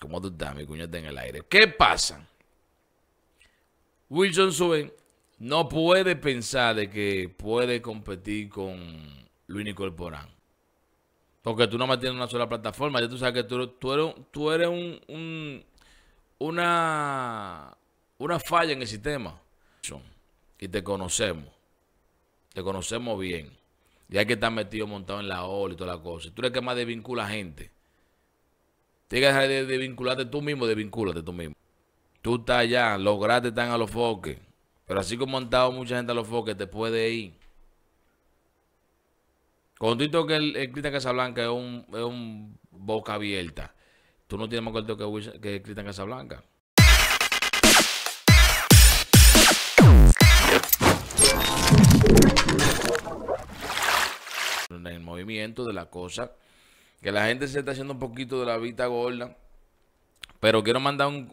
¿cómo tú estás? Mi cuño está en el aire. ¿Qué pasa? Wilson Suez no puede pensar de que puede competir con Luis Nicol Porque tú no más tienes una sola plataforma. Ya tú sabes que tú, eres, un, una, una falla en el sistema. Y te conocemos. Te conocemos bien. Ya que estás metido montado en la ola y toda la cosa. Tú eres que más desvincula gente. Tienes que dejar de, vincularte tú mismo, de vincularte tú mismo. Tú estás allá, los grates están a los foques. Pero así como han estado mucha gente a los foques, te puede ir. Cuando tú que el, el Cristian Casablanca es un, boca abierta, tú no tienes más corto que, que Cristian Casablanca. En el movimiento de la cosa que la gente se está haciendo un poquito de la vista gorda. Pero quiero mandar un,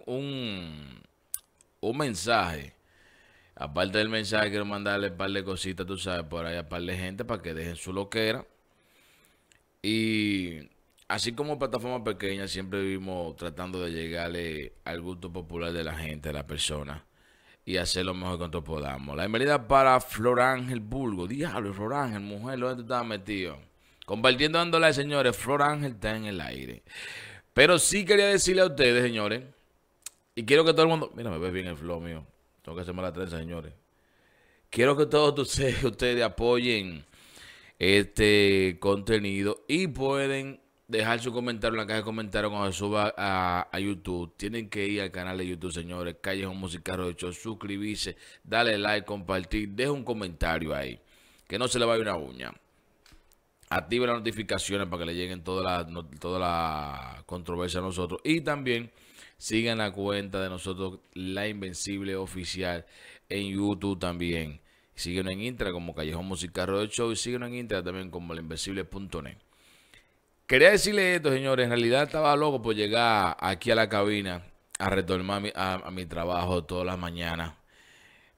un, mensaje. Aparte del mensaje, quiero mandarle un par de cositas, tú sabes, por ahí a par de gente para que dejen su loquera. Y así como plataforma pequeña siempre vivimos tratando de llegarle al gusto popular de la gente, de la persona, y hacer lo mejor que podamos. La bienvenida para Flor Ángel Bulgo. Diablo, Flor Ángel, mujer, ¿dónde estás metido? Compartiendo dándole, señores, Flor Ángel está en el aire. Pero sí quería decirle a ustedes, señores, y quiero que todo el mundo... Mira, me ves bien el flow mío. Tengo que hacerme la trenza, señores. Quiero que todos ustedes, ustedes apoyen este contenido y pueden dejar su comentario en la caja de comentarios cuando suba a, YouTube. Tienen que ir al canal de YouTube, señores. Callejón Musical hecho, Suscribirse, Dale like, compartir. Deja un comentario ahí. Que no se le vaya una uña. Activen las notificaciones para que le lleguen todas las toda la controversia a nosotros. Y también sigan la cuenta de nosotros, La Invencible Oficial, en YouTube también. Siguen en intra como Callejón Musical de Show y siguen en Instagram también como lainvencible.net. Quería decirle esto, señores. En realidad estaba loco por llegar aquí a la cabina a retomar a mi trabajo todas las mañanas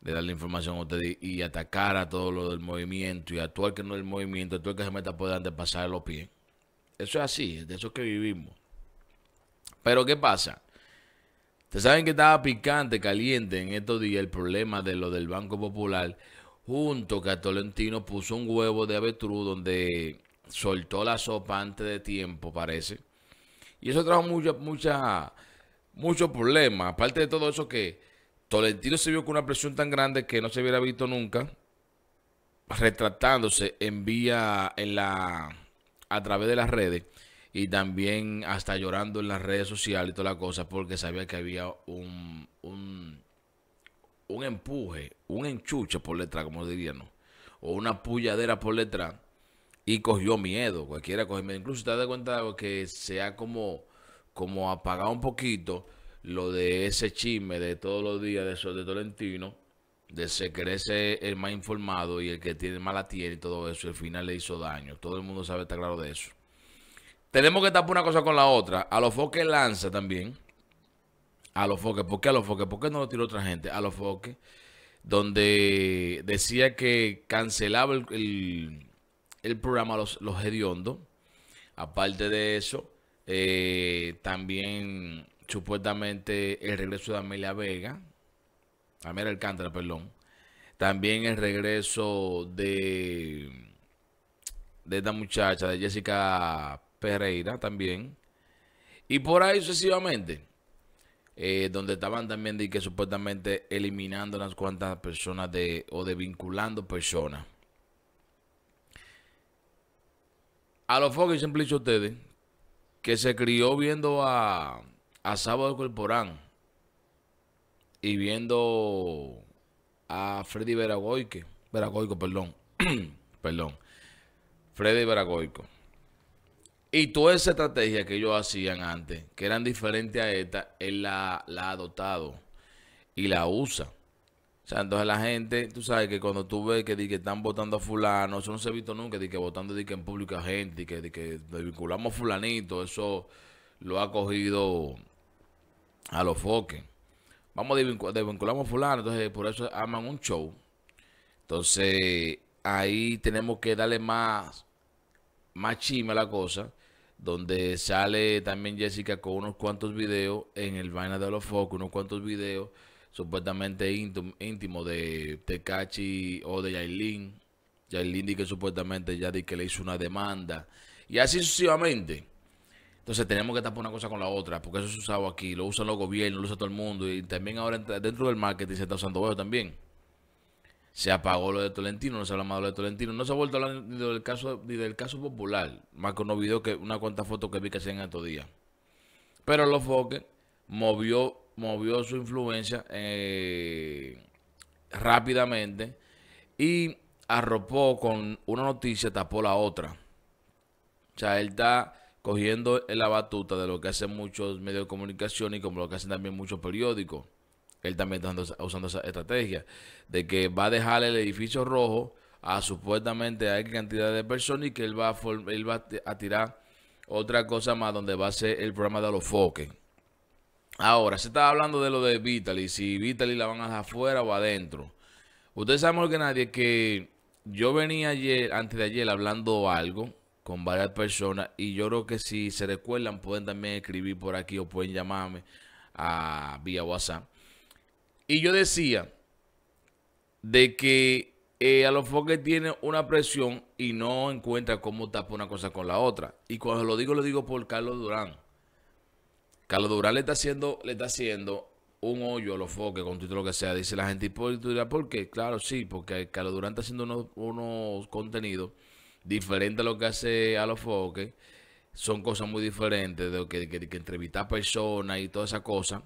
de darle información a ustedes y, atacar a todo lo del movimiento y a todo el que no es el movimiento, a todo el que se meta por delante pasar los pies. Eso es así, de eso que vivimos. Pero ¿qué pasa? Ustedes saben que estaba picante, caliente en estos días el problema de lo del Banco Popular, junto que a Tolentino puso un huevo de avestruz donde soltó la sopa antes de tiempo, parece. Y eso trajo mucha, mucha, muchos problemas. Aparte de todo eso que Solentino se vio con una presión tan grande que no se hubiera visto nunca, retratándose en vía, en la, a través de las redes y también hasta llorando en las redes sociales y toda la cosa porque sabía que había un, un, un empuje, un enchuche por letra, como dirían, o una pulladera por letra, y cogió miedo, cualquiera cogió miedo. Incluso te das cuenta que se ha como, como apagado un poquito lo de ese chisme de todos los días de, eso, de Tolentino, de se crece el más informado y el que tiene mala tierra y todo eso, y al final le hizo daño. Todo el mundo sabe, está claro de eso. Tenemos que tapar una cosa con la otra. A los foques lanza también. A los foques. ¿Por qué a los foques? ¿Por qué no lo tiró otra gente? A los foques. Donde decía que cancelaba el, programa Los, los Hediondos. Aparte de eso, eh, también supuestamente el regreso de Amelia Vega, Amelia Alcántara, perdón, también el regreso de, de esta muchacha, de Jessica Pereira también, y por ahí sucesivamente, eh, donde estaban también de que supuestamente eliminando unas cuantas personas de, o desvinculando personas. A los focos siempre dicho ustedes que se crió viendo a a Sábado Corporán y viendo a Freddy Veragoico, Veragoico, perdón, perdón, Freddy Veragoico. Y toda esa estrategia que ellos hacían antes, que eran diferentes a esta, él la, ha adoptado y la usa. O sea, entonces la gente, tú sabes que cuando tú ves que, di, que están votando a fulano, eso no se ha visto nunca, di que votando di, que en pública gente, di, que, di, que vinculamos a fulanito, eso lo ha cogido a los foques. Vamos a desvincular a fulano, entonces por eso aman un show. Entonces ahí tenemos que darle más, más a la cosa, donde sale también Jessica con unos cuantos videos en el vaina de los focos, unos cuantos videos supuestamente íntimo de Tecachi o de Yailin. Yailin dice que supuestamente ya di que le hizo una demanda. Y así sucesivamente. Entonces tenemos que tapar una cosa con la otra, porque eso es usado aquí, lo usan los gobiernos, lo usa todo el mundo, y también ahora dentro del marketing se está usando eso también. Se apagó lo de Tolentino, no se habla más de lo de Tolentino, no se ha vuelto a hablar ni del caso, del caso popular, más que unos videos que una cuanta foto que vi que hacían estos días. Pero los foques movió, movió su influencia eh, rápidamente y arropó con una noticia, tapó la otra. O sea, él está cogiendo la batuta de lo que hacen muchos medios de comunicación y como lo que hacen también muchos periódicos. Él también está usando esa estrategia de que va a dejar el edificio rojo a supuestamente a X cantidad de personas y que él va a, va a tirar otra cosa más donde va a ser el programa de los foques. Ahora, se está hablando de lo de Vitaly, si Vitaly la van a dejar afuera o adentro. Ustedes saben que nadie que yo venía ayer, antes de ayer, hablando algo con varias personas y yo creo que si se recuerdan pueden también escribir por aquí o pueden llamarme a vía WhatsApp. Y yo decía de que eh, a los foques tiene una presión y no encuentra cómo tapar una cosa con la otra. Y cuando lo digo, lo digo por Carlos Durán. Carlos Durán le está haciendo, le está haciendo un hoyo a los foques, con título que sea, dice la gente. ¿Y por, ¿por qué? Claro, sí, porque Carlos Durán está haciendo unos, unos contenidos diferente a lo que hace a los foques. Son cosas muy diferentes de lo que, que, que entrevistar personas y toda esa cosa.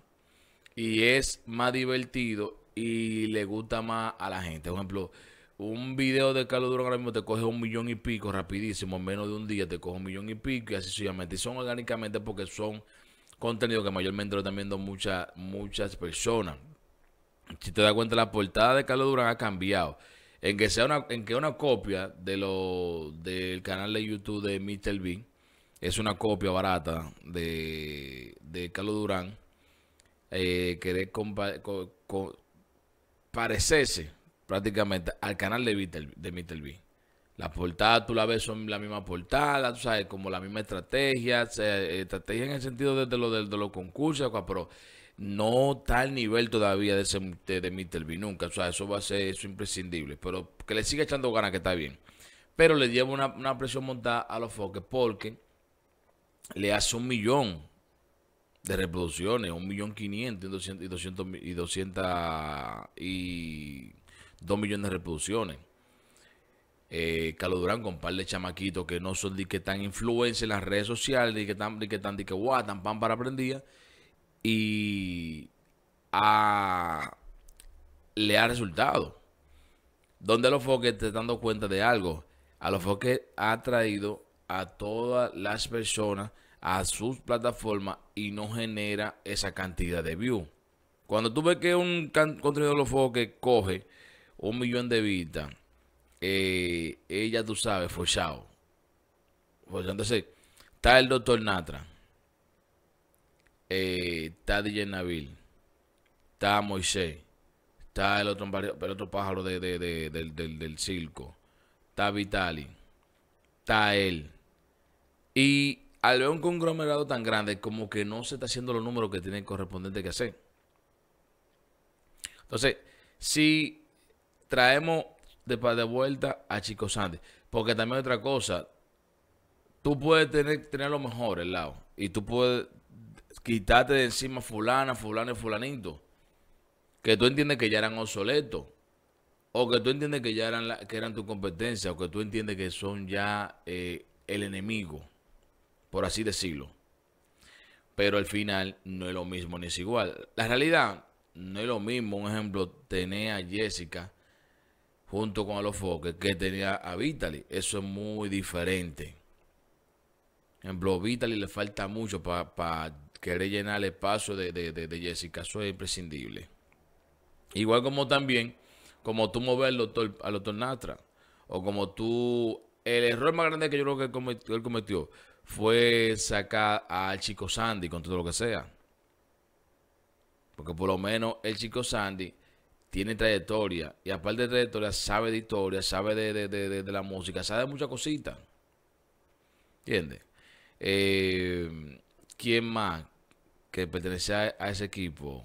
Y es más divertido y le gusta más a la gente. Por ejemplo, un video de Carlos Durán ahora mismo te coge un millón y pico rapidísimo, en menos de un día te coge un millón y pico y así sucesivamente. Y son orgánicamente porque son contenidos que mayormente lo están viendo muchas muchas personas. Si te das cuenta, la portada de Carlos Durán ha cambiado en que sea una, en que una copia de lo del canal de YouTube de Mr. Bean es una copia barata de, de Carlos Durán eh, que parecerse prácticamente al canal de, Mr. de Mr. Bean. Las portadas, tú la ves, son la misma portada, tú sabes, como la misma estrategia, estrategia en el sentido de, lo, de los concursos, pero no está al nivel todavía de, ese, de, Mr. B nunca. O sea, eso va a ser eso imprescindible. Pero que le siga echando ganas que está bien. Pero le lleva una, presión montada a los foques porque le hace un millón de reproducciones, un millón quinientos y doscientos y doscientas dos millones de reproducciones. Eh, Carlos Durán con un par de chamaquitos que no son de que tan influencia en las redes sociales, y que tan, tan, de que guau, tan pan para aprendía y le ha resultado. Donde los foques te dando cuenta de algo. A los foques ha traído a todas las personas a sus plataformas y no genera esa cantidad de views. Cuando tú ves que un contenido de los foques coge un millón de vistas, eh, ella tú sabes, forzado. Entonces, está el doctor Natra eh, está DJ Nabil, está Moisés, está el otro, otro pájaro del, circo, está Vitali, está él. Y al ver un conglomerado tan grande, como que no se está haciendo los números que tiene correspondiente que hacer. Entonces, si traemos de, de vuelta a Chico Sánchez porque también otra cosa, tú puedes tener, tener lo mejor el lado y tú puedes quitarte de encima fulana, fulano y fulanito, que tú entiendes que ya eran obsoletos, o que tú entiendes que ya eran, que eran tu competencia, o que tú entiendes que son ya eh, el enemigo, por así decirlo. Pero al final no es lo mismo ni es igual. La realidad no es lo mismo, un ejemplo, tener a Jessica junto con los a Alofoque que tenía a Vitaly. Eso es muy diferente. Por ejemplo, Vitaly le falta mucho para querer llenar el espacio de, de, Jessica, eso es imprescindible. Igual como también, como tú mover al doctor, al Natra, o como tú, el error más grande que yo creo que él cometió, fue sacar al chico Sandy con todo lo que sea. Porque por lo menos el chico Sandy tiene trayectoria. Y aparte de trayectoria, sabe de historia, sabe de, de, de la música, sabe de muchas cositas. ¿Entiendes? Eh, quién más que pertenecía a ese equipo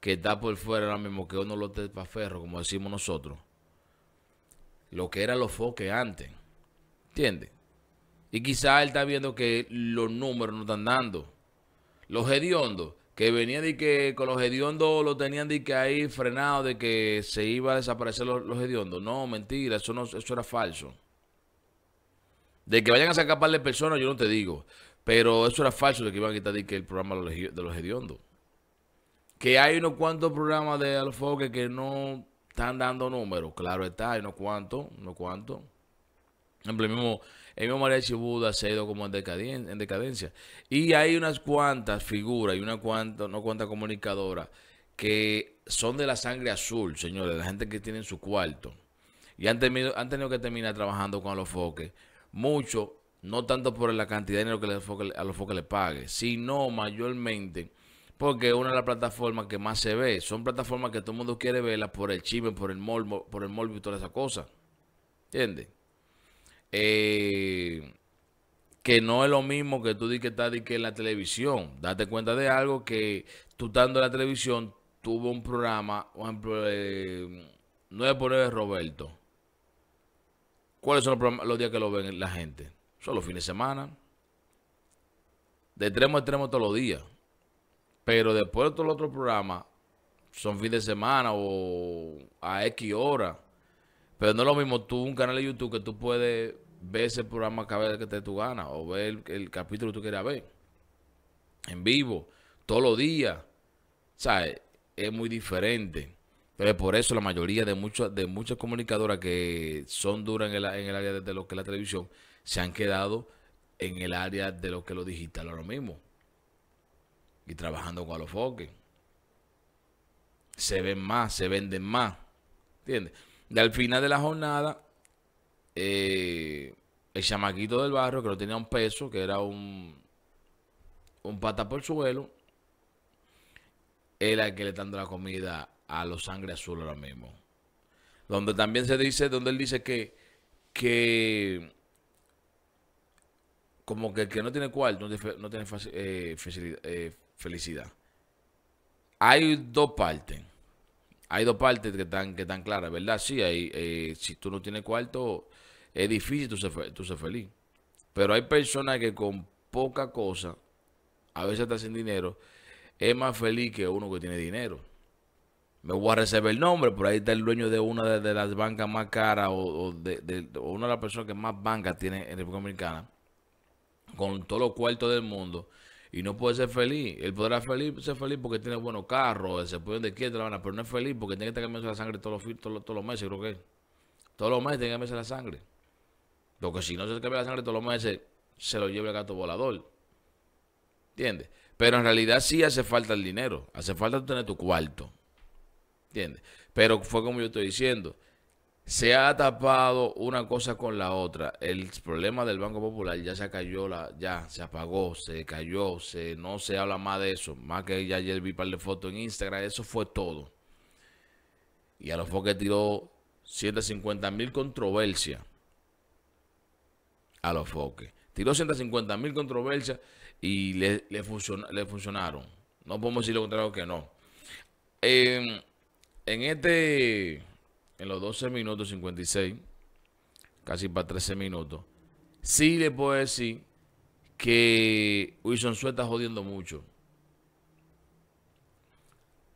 que está por fuera ahora mismo, que uno lo te ferro, como decimos nosotros, lo que eran los foques antes. ¿Entiendes? Y quizá él está viendo que los números no están dando. Los hediondos, que venían de que con los hediondos lo tenían de que ahí frenado, de que se iba a desaparecer los, hediondos. No, mentira, eso, no, eso era falso. De que vayan a sacar par de personas, yo no te digo. Pero eso era falso de que iban a quitar que el programa de los hediondos. Que hay unos cuantos programas de Alfoque que no están dando números. Claro está, hay unos cuantos, unos cuantos. el mismo, el mismo María Chibuda se ha ido como en, decadencia. Y hay unas cuantas figuras y unas cuantas no cuantas comunicadoras que son de la sangre azul, señores, la gente que tiene en su cuarto. Y han tenido, que terminar trabajando con los Muchos no tanto por la cantidad de dinero que a los focos le pague, sino mayormente porque una de las plataformas que más se ve. Son plataformas que todo el mundo quiere verlas por el chisme, por el mol por el morbo y todas esas cosas. ¿Entiendes? Eh, que no es lo mismo que tú di que está que en la televisión. Date cuenta de algo que tú estando en la televisión tuvo un programa, por ejemplo, 9 eh, por 9 Roberto. ¿Cuáles son los, los días que lo ven la gente? Solo fines de semana. De extremo a extremo todos los días. Pero después de todos los otros programas, son fines de semana o a X hora. Pero no es lo mismo tú, un canal de YouTube que tú puedes ver ese programa cada vez que te tu gana. o ver el, capítulo que tú quieras ver en vivo, todos los días. sea, Es muy diferente. Pero por eso la mayoría de, muchas de muchas comunicadoras que son duras en el, área de lo que es la televisión se han quedado en el área de lo que es lo digital ahora mismo y trabajando con los foques. Se ven más, se venden más. ¿Entiendes? al final de la jornada, eh, el chamaquito del barrio, que no tenía un peso, que era un, un pata por suelo, era el que le está dando la comida a los sangre azul ahora mismo. Donde también se dice, donde él dice que, que como que el que no tiene cuarto no tiene, eh, eh, felicidad. Hay dos partes. Hay dos partes que están, que claras, ¿verdad? Sí, eh, si tú no tienes cuarto, es difícil tú ser, feliz. Pero hay personas que con poca cosa, a veces hasta sin dinero, es más feliz que uno que tiene dinero. Me voy a reservar el nombre, por ahí está el dueño de una de, las bancas más caras o, de, o una de las personas que más bancas tiene en República Dominicana con todos los cuartos del mundo y no puede ser feliz. Él podrá feliz, ser feliz porque tiene buenos carros, se puede de quieta, pero no es feliz porque tiene que estar cambiando la sangre todos los, todos, los meses, creo que Todos los meses tiene que cambiarse la sangre. Porque si no se cambia la sangre todos los meses, se lo lleva el gato volador. ¿Entiendes? Pero en realidad sí hace falta el dinero. Hace falta tener tu cuarto. ¿Entiendes? Pero fue como yo estoy diciendo se ha tapado una cosa con la otra. El problema del Banco Popular ya se cayó, ya se apagó, se cayó, se, no se habla más de eso. Más que ya ayer vi un par de fotos en Instagram, eso fue todo. Y a los foques tiró 150 mil controversias. A los foques. Tiró 150 mil controversias y le, funcionaron. No podemos decir lo contrario que no. en este en los 12 minutos 56, casi para 13 minutos, sí le puedo decir que Wilson Sue está jodiendo mucho.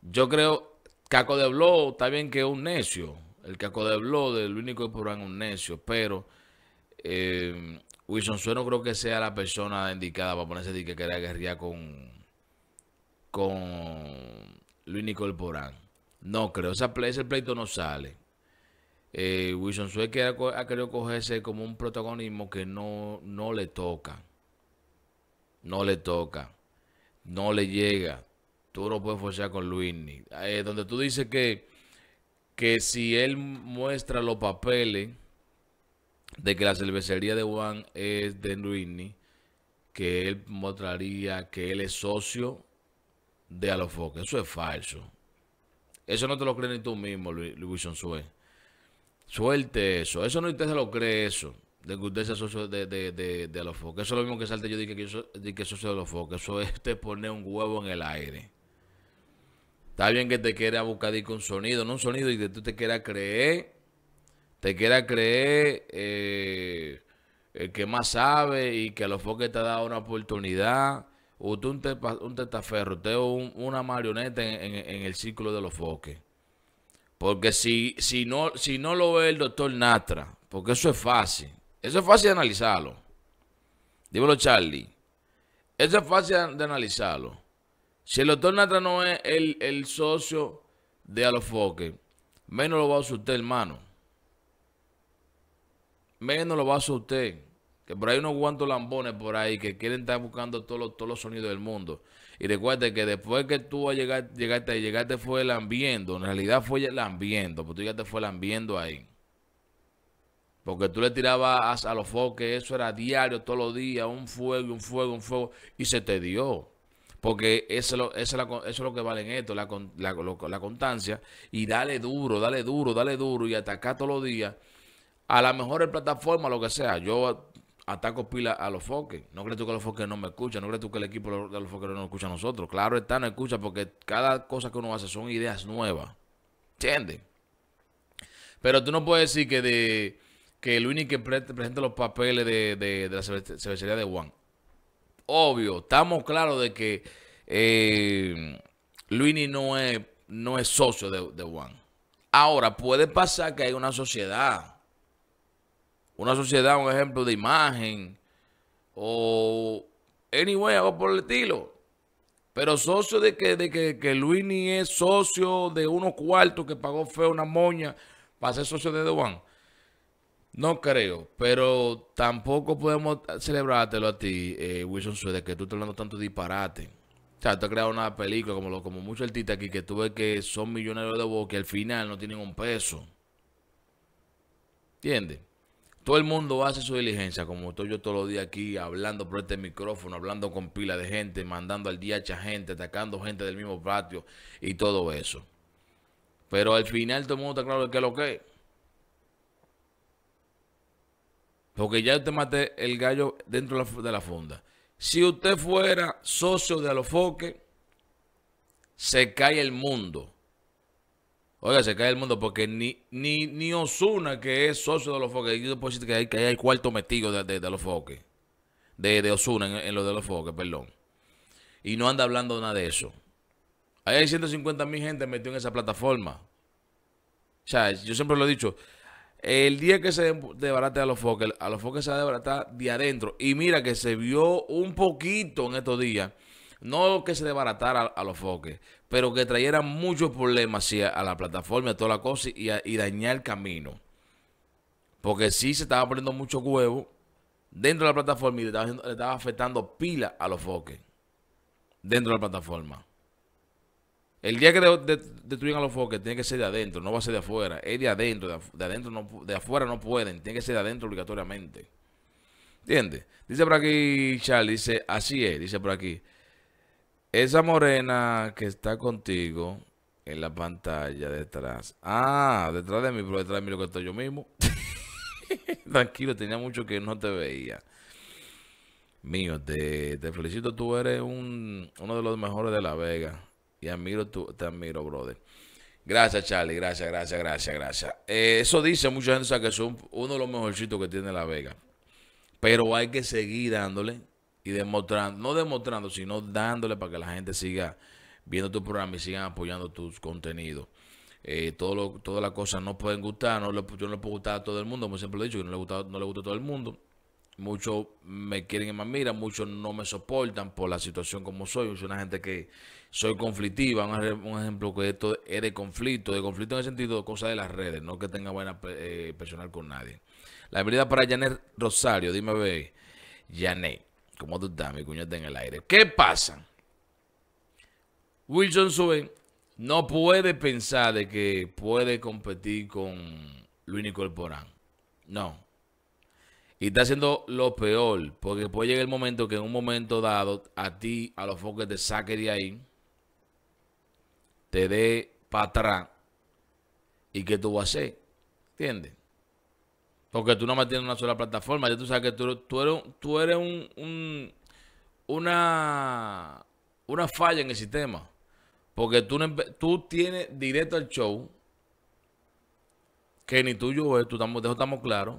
Yo creo, Caco de Blow está bien que es un necio. El Caco de Blow del único que es un necio, pero eh, Wilson Sue no creo que sea la persona indicada para ponerse de que quería guerrilla con, con Luis Nicole Porán. No creo, ese pleito no sale. Eh, Wilson Suez ha, querido cogerse como un protagonismo que no, no le toca. No le toca. No le llega. Tú no puedes forzar con Luis Eh, donde tú dices que, que si él muestra los papeles de que la cervecería de Juan es de Ney, que él mostraría que él es socio de Alofoque. Eso es falso. Eso no te lo crees ni tú mismo, Luis, suez Suelte eso. Eso no usted se lo cree, eso. De que usted sea socio de, de, los focos. Eso es lo mismo que salte yo dije que, yo socio de los focos. Eso es te poner un huevo en el aire. Está bien que te quiera buscar un sonido, no un sonido, y que tú te quieras creer, te quiera creer eh, el que más sabe y que a los foques te ha dado una oportunidad. o un, un testaferro, usted una marioneta en, en el círculo de los foques. Porque si, si, no, si no lo ve el doctor Natra, porque eso es fácil. Eso es fácil de analizarlo. Dímelo, Charlie. Eso es fácil de analizarlo. Si el doctor Natra no es el, socio de Alofoque, menos lo va a hacer usted, hermano. Menos lo va a hacer usted. Que por ahí unos guantos lambones por ahí que quieren estar buscando todos todos los sonidos del mundo. Y recuerda que después que tú llegar, llegaste ahí, llegaste fue lambiendo. En realidad fue lambiendo, porque tú ya te fue lambiendo ahí. Porque tú le tirabas a, los foques, eso era diario, todos los días, un fuego, un fuego, un fuego, y se te dio. Porque eso, lo, es lo que vale en esto, la, constancia. Y dale duro, dale duro, dale duro, y atacar todos los días. A la mejor en plataforma, lo que sea. Yo ataco pila a los foques. No crees tú que los foques no me escuchan, no crees tú que el equipo de los foques no nos escucha a nosotros. Claro está, no escucha porque cada cosa que uno hace son ideas nuevas. ¿Entiendes? Pero tú no puedes decir que de que Luini que presente los papeles de, de, la cervecería de Juan. Obvio, estamos claros de que eh, Luini no es, no es socio de, de Juan. Ahora, puede pasar que hay una sociedad una sociedad, un ejemplo de imagen, o anyway, algo por el estilo. Pero socio de que, de que, que Luis ni es socio de unos cuartos que pagó feo una moña para ser socio de The No creo, pero tampoco podemos celebrártelo a ti, eh, Wilson Suede, que tú estás hablando tanto disparate. O sea, tú has creado una película como, lo, como muchos artistas aquí que tú ves que son millonarios de voz que al final no tienen un peso. ¿Entiendes? Todo el mundo hace su diligencia, como estoy yo todos los días aquí hablando por este micrófono, hablando con pila de gente, mandando al día a gente, atacando gente del mismo patio y todo eso. Pero al final todo el mundo está claro de qué es lo que es. Porque ya usted maté el gallo dentro de la funda. Si usted fuera socio de Alofoque, se cae el mundo. Oiga, se cae el mundo porque ni, ni, ni Osuna, que es socio de los foques, que hay, que hay cuarto metido de, los foques. De, de Osuna en, lo de los foques, perdón. Y no anda hablando nada de eso. Ahí hay 150 mil gente metió en esa plataforma. O sea, yo siempre lo he dicho. El día que se debarate a los foques, a los foques se va a debaratar de adentro. Y mira que se vio un poquito en estos días no que se desbaratara a, a los foques, pero que trayera muchos problemas a, la plataforma, a toda la cosa y, dañar el camino. Porque sí se estaba poniendo mucho huevo dentro de la plataforma y le estaba, afectando pila a los foques dentro de la plataforma. El día que destruyan a los foques, tiene que ser de adentro, no va a ser de afuera. Es de adentro, de, adentro no, de afuera no pueden, tiene que ser de adentro obligatoriamente. ¿Entiendes? Dice por aquí Charles, dice, así es, dice por aquí. Esa morena que está contigo en la pantalla detrás. Ah, detrás de mí, pero detrás de mí lo que estoy yo mismo. Tranquilo, tenía mucho que no te veía. Mío, te, felicito, tú eres uno de los mejores de La Vega. Y admiro tu, te admiro, brother. Gracias, Charlie, gracias, gracias, gracias, gracias. Eh, eso dice mucha gente, que son uno de los mejorcitos que tiene La Vega. Pero hay que seguir dándole y demostrando, no demostrando, sino dándole para que la gente siga viendo tu programa y sigan apoyando tus contenidos. Eh, todas las cosas no pueden gustar, no yo no le puedo gustar a todo el mundo, como siempre lo he dicho, que no le gusta, no le gusta a todo el mundo. Muchos me quieren en más mira, muchos no me soportan por la situación como soy. Soy una gente que soy conflictiva. Un, ejemplo que esto es de conflicto, de conflicto en el sentido de cosas de las redes, no que tenga buena eh, personal con nadie. La habilidad para Janet Rosario, dime, ve, Janet. ¿Cómo tú estás? Mi cuñado está en el aire. ¿Qué pasa? Wilson sube, no puede pensar de que puede competir con Luis Nicol Porán. No. Y está haciendo lo peor, porque puede llegar el momento que en un momento dado a ti, a los foques te saque de ahí, te dé para atrás. ¿Y qué tú vas a hacer? ¿Entiendes? Porque tú no más tienes una sola plataforma. Ya tú sabes que tú, eres, tú eres un, una, una falla en el sistema. Porque tú, tú tienes directo al show que ni tuyo es, tú estamos, estamos claros.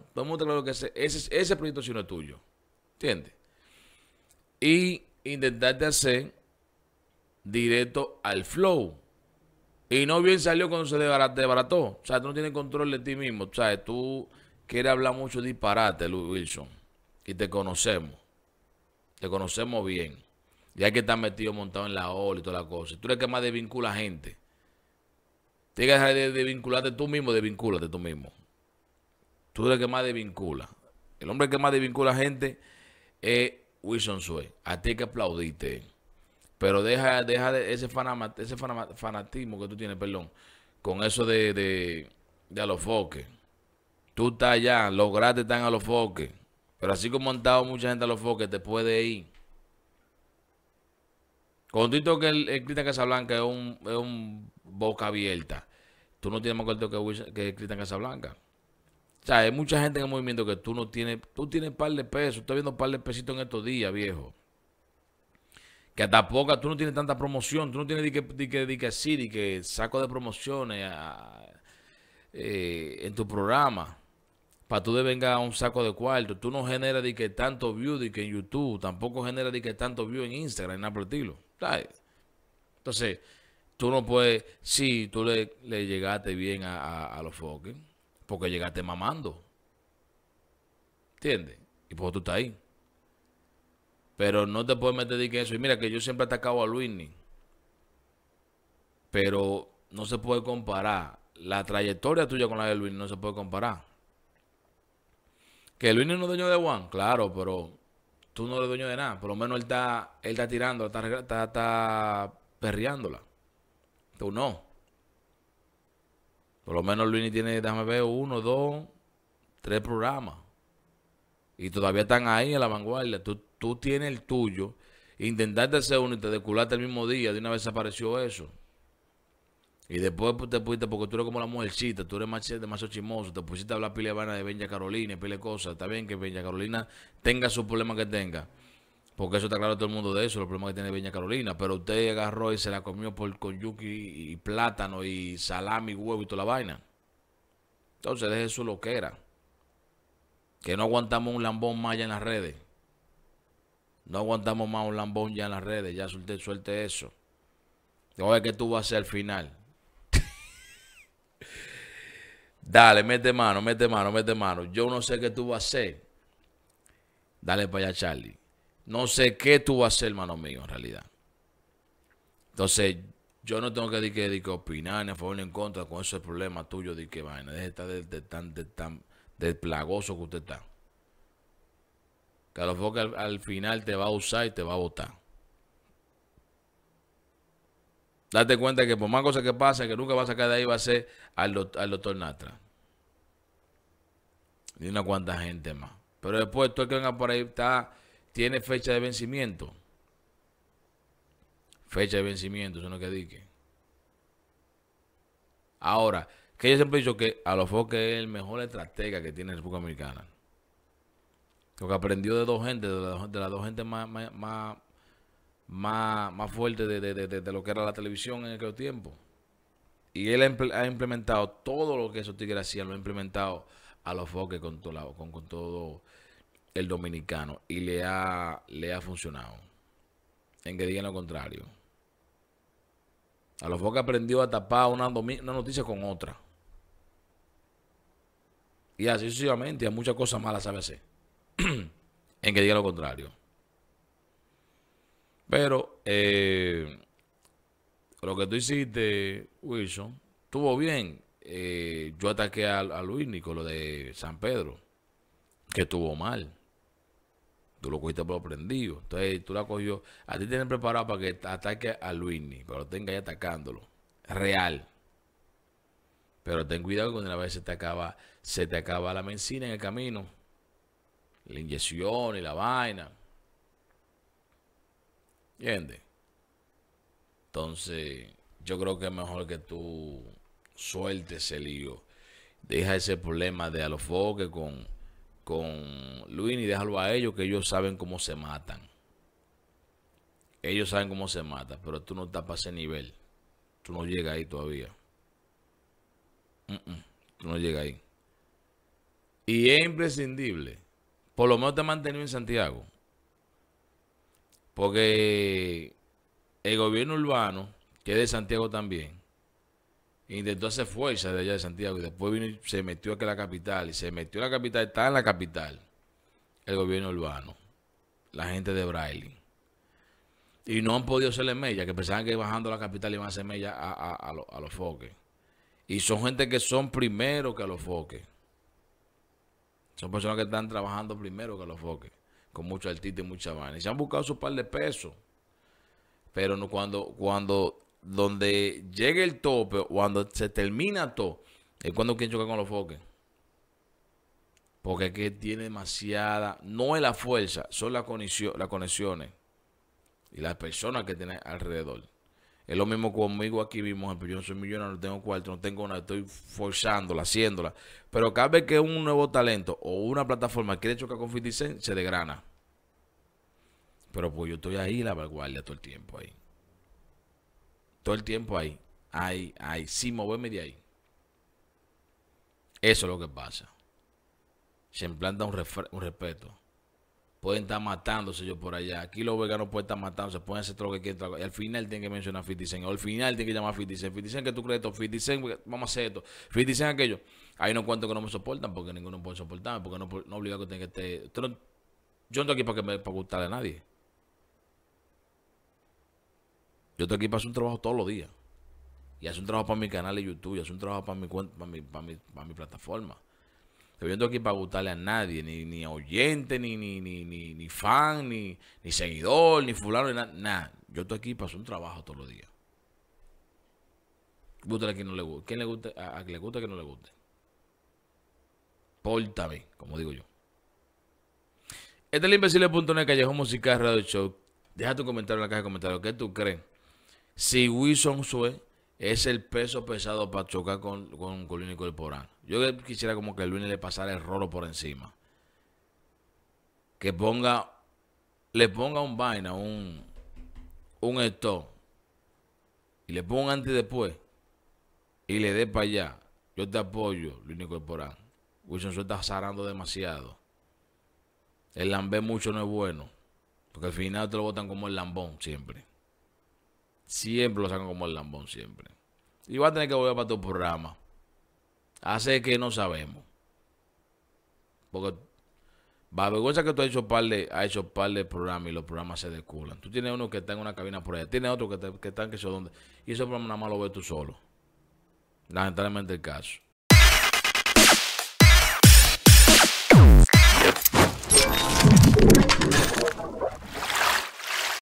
que ese, ese, proyecto sí no es tuyo. ¿Entiendes? Y intentar hacer directo al flow. Y no bien salió cuando se desbarató. O sea, tú no tienes control de ti mismo. O sea, tú quiere hablar mucho disparate, Luis Wilson. Y te conocemos. Te conocemos bien. Y hay que estar metido montado en la ola y toda la cosa. Tú eres el que más desvincula gente. Tienes que dejar de, desvincularte tú mismo, desvincúlate tú mismo. Tú eres el que más desvincula. El hombre que más desvincula gente es Wilson Sue. A ti hay que aplaudirte. Pero deja, deja ese, ese fanatismo que tú tienes, perdón, con eso de, de, de a los foques tú estás allá, los gratis están a los foques. Pero así como han estado mucha gente a los foques, te puede ir. Cuando que el, Cristian Casablanca es un, boca abierta, tú no tienes más corto que, que Cristian Casablanca. O sea, hay mucha gente en el movimiento que tú no tienes, tú tienes par de pesos, estoy viendo par de pesitos en estos días, viejo. Que hasta poca, tú no tienes tanta promoción, tú no tienes que, decir, que, que saco de promociones eh, en tu programa para tú venga un saco de cuarto. Tú no generas de que tanto view de que en YouTube, tampoco generas de que tanto view en Instagram, en Apple estilo. Entonces, tú no puedes, si tú le, llegaste bien a, los fucking, porque llegaste mamando. ¿Entiendes? Y pues tú estás ahí. Pero no te puedes meter de que eso. Y mira que yo siempre he atacado a Luini, Pero no se puede comparar. La trayectoria tuya con la de Luis no se puede comparar. Que Luini no es dueño de Juan, claro, pero tú no eres dueño de nada. Por lo menos él está, él está tirando, está, está, perreándola. Tú no. Por lo menos Luini tiene, déjame ver, uno, dos, tres programas. Y todavía están ahí en la vanguardia. Tú, tú tienes el tuyo. Intentaste ser uno y te desculaste el mismo día. De una vez apareció eso. Y después pues, te pusiste, porque tú eres como la mujercita, tú eres machete, demasiado chimoso, te pusiste a hablar pile vana de Benja Carolina, pile cosas. Está bien que Benja Carolina tenga su problema que tenga. Porque eso está claro todo el mundo de eso, los problemas que tiene Beña Carolina. Pero usted agarró y se la comió por, con yuki y plátano y salami, huevo y toda la vaina. Entonces, deje su loquera. Que no aguantamos un lambón más ya en las redes. No aguantamos más un lambón ya en las redes. Ya suelte, suelte eso. Oye, ¿qué tú vas a hacer al final? Dale, mete mano, mete mano, mete mano. Yo no sé qué tú vas a hacer. Dale para allá, Charlie. No sé qué tú vas a hacer, hermano mío, en realidad. Entonces, yo no tengo que, decir que, opinar ni a favor ni en contra. Con eso es el problema tuyo. De que vaina. Deje de, estar tan, de, del plagoso que usted está. Que a lo mejor al, al final te va a usar y te va a votar. Date cuenta que por más cosas que pasen, que nunca va a sacar de ahí, va a ser al, al doctor Natra. Y una cuanta gente más. Pero después todo el que venga por ahí está, tiene fecha de vencimiento. Fecha de vencimiento, eso no que dique. Ahora, que yo siempre he dicho que a lo que es el mejor estratega que tiene la República Americana. Lo que aprendió de dos gente, de, las dos gentes más, más más, fuerte de, lo que era la televisión en aquel tiempo. Y él ha implementado todo lo que esos tigres hacían, lo ha implementado a los foques con todo, con, todo el dominicano. Y le ha, le ha funcionado. En que digan lo contrario. A los foques aprendió a tapar una, noticia con otra. Y así sucesivamente, a muchas cosas malas sabe hacer. en que diga lo contrario. Pero eh, lo que tú hiciste, Wilson, estuvo bien. Eh, yo ataqué a, Luis Nicolás de San Pedro, que estuvo mal. Tú lo cogiste por prendido Entonces tú la cogió. A ti te tienen preparado para que ataque a Luini, pero tenga ahí atacándolo. Real. Pero ten cuidado cuando una vez se te acaba, se te acaba la mencina en el camino. La inyección y la vaina entiende Entonces, yo creo que es mejor que tú sueltes el lío. Deja ese problema de alofoque con, con Luis y déjalo a ellos que ellos saben cómo se matan. Ellos saben cómo se matan. pero tú no estás para ese nivel. Tú no llegas ahí todavía. tú no llegas ahí. Y es imprescindible. Por lo menos te has mantenido en Santiago. Porque el gobierno urbano, que es de Santiago también, intentó hacer fuerza de allá de Santiago y después se metió aquí a la capital. Y se metió a la capital, está en la capital, el gobierno urbano, la gente de Braille. Y no han podido hacerle mella, que pensaban que bajando la capital iban a hacer mella a, a los foques. Y son gente que son primero que los foques. Son personas que están trabajando primero que los foques con muchos artistas y muchas vainas. se han buscado su par de pesos. Pero no, cuando, cuando, donde llegue el tope, cuando se termina todo, es cuando quieren chocar con los foques. Porque que tiene demasiada, no es la fuerza, son las conexiones y las personas que tiene alrededor. Es lo mismo conmigo aquí mismo, yo no soy millonario, no tengo cuarto, no tengo nada, estoy forzándola, haciéndola. Pero cada vez que un nuevo talento o una plataforma quiere chocar con 50 se degrana. Pero pues yo estoy ahí, la vanguardia, todo el tiempo ahí. Todo el tiempo ahí. Ahí, ahí, sin moverme de ahí. Eso es lo que pasa. Se implanta un respeto pueden estar matándose yo por allá. Aquí los veganos pueden estar matándose, pueden hacer todo lo que quieran. Y al final tienen que mencionar Fitizen, Cent. O al final tienen que llamar a Fitizen, 50 que tú crees esto, Fitizen vamos a hacer esto. Fitizen aquello. Hay unos cuantos que no me soportan porque ninguno puede soportarme, porque no, no obligado que tenga que estar... yo no estoy aquí para, que me, gustarle a nadie. Yo estoy aquí para hacer un trabajo todos los días. Y hacer un trabajo para mi canal de YouTube, y hacer un trabajo para mi, cuenta, para mi, para mi plataforma yo no para gustarle a nadie, ni, ni oyente, ni, ni, ni, fan, ni, seguidor, ni fulano, ni nada. Yo estoy aquí para hacer un trabajo todos los días. Gústale a quien no le guste. ¿Quién le gusta A, a que le guste, a quien no le guste. Pórtame, como digo yo. Este es el imbecil.net Callejón Musical Radio Show. Deja tu comentario en la caja de comentarios. ¿Qué tú crees? Si Wilson Sue es el peso pesado para chocar con, con un Porán. Yo quisiera como que Luis le pasara el rolo por encima. Que ponga, le ponga un vaina, un, un esto. Y le ponga un antes y después. Y le dé para allá. Yo te apoyo, Luis Corporán. Wilson Suárez está zarando demasiado. El lambé mucho no es bueno. Porque al final te lo botan como el lambón siempre. Siempre lo sacan como el lambón, siempre. Y va a tener que volver para tu programa. Hace que no sabemos. Porque va vergüenza que tú has hecho par de, hecho de programas y los programas se desculan. Tú tienes uno que está en una cabina por allá, tienes otro que, que está en que se donde, Y ese programa nada más lo ves tú solo. Lamentablemente el caso.